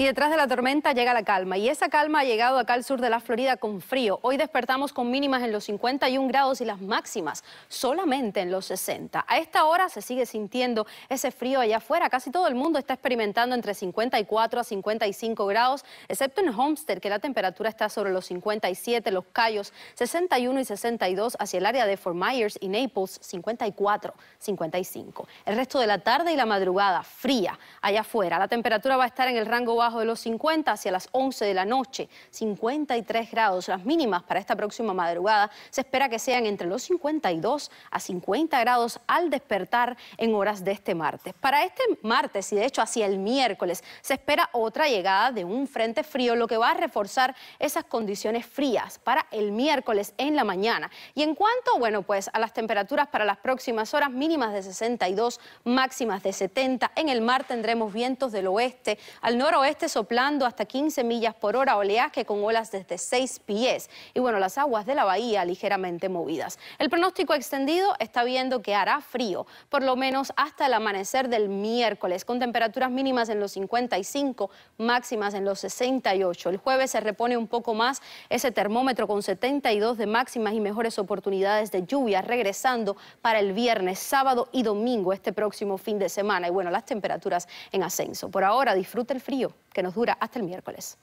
Y detrás de la tormenta llega la calma. Y esa calma ha llegado acá al sur de la Florida con frío. Hoy despertamos con mínimas en los 51 grados y las máximas solamente en los 60. A esta hora se sigue sintiendo ese frío allá afuera. Casi todo el mundo está experimentando entre 54 a 55 grados, excepto en Homestead, que la temperatura está sobre los 57, Los Cayos 61 y 62, hacia el área de Fort Myers y Naples 54, 55. El resto de la tarde y la madrugada fría allá afuera. La temperatura va a estar en el rango bajo de los 50 hacia las 11 de la noche. 53 grados, las mínimas para esta próxima madrugada. Se espera que sean entre los 52 a 50 grados al despertar en horas de este martes. Para este martes y de hecho hacia el miércoles se espera otra llegada de un frente frío, lo que va a reforzar esas condiciones frías para el miércoles en la mañana. Y en cuanto, bueno, pues a las temperaturas para las próximas horas mínimas de 62, máximas de 70. En el mar tendremos vientos del oeste al noroeste soplando hasta 15 millas por hora, oleaje con olas desde 6 pies. Y bueno, las aguas de la bahía ligeramente movidas. El pronóstico extendido está viendo que hará frío, por lo menos hasta el amanecer del miércoles, con temperaturas mínimas en los 55, máximas en los 68. El jueves se repone un poco más ese termómetro con 72 de máximas y mejores oportunidades de lluvia, regresando para el viernes, sábado y domingo este próximo fin de semana. Y bueno, las temperaturas en ascenso. Por ahora, disfruta el frío que nos dura hasta el miércoles.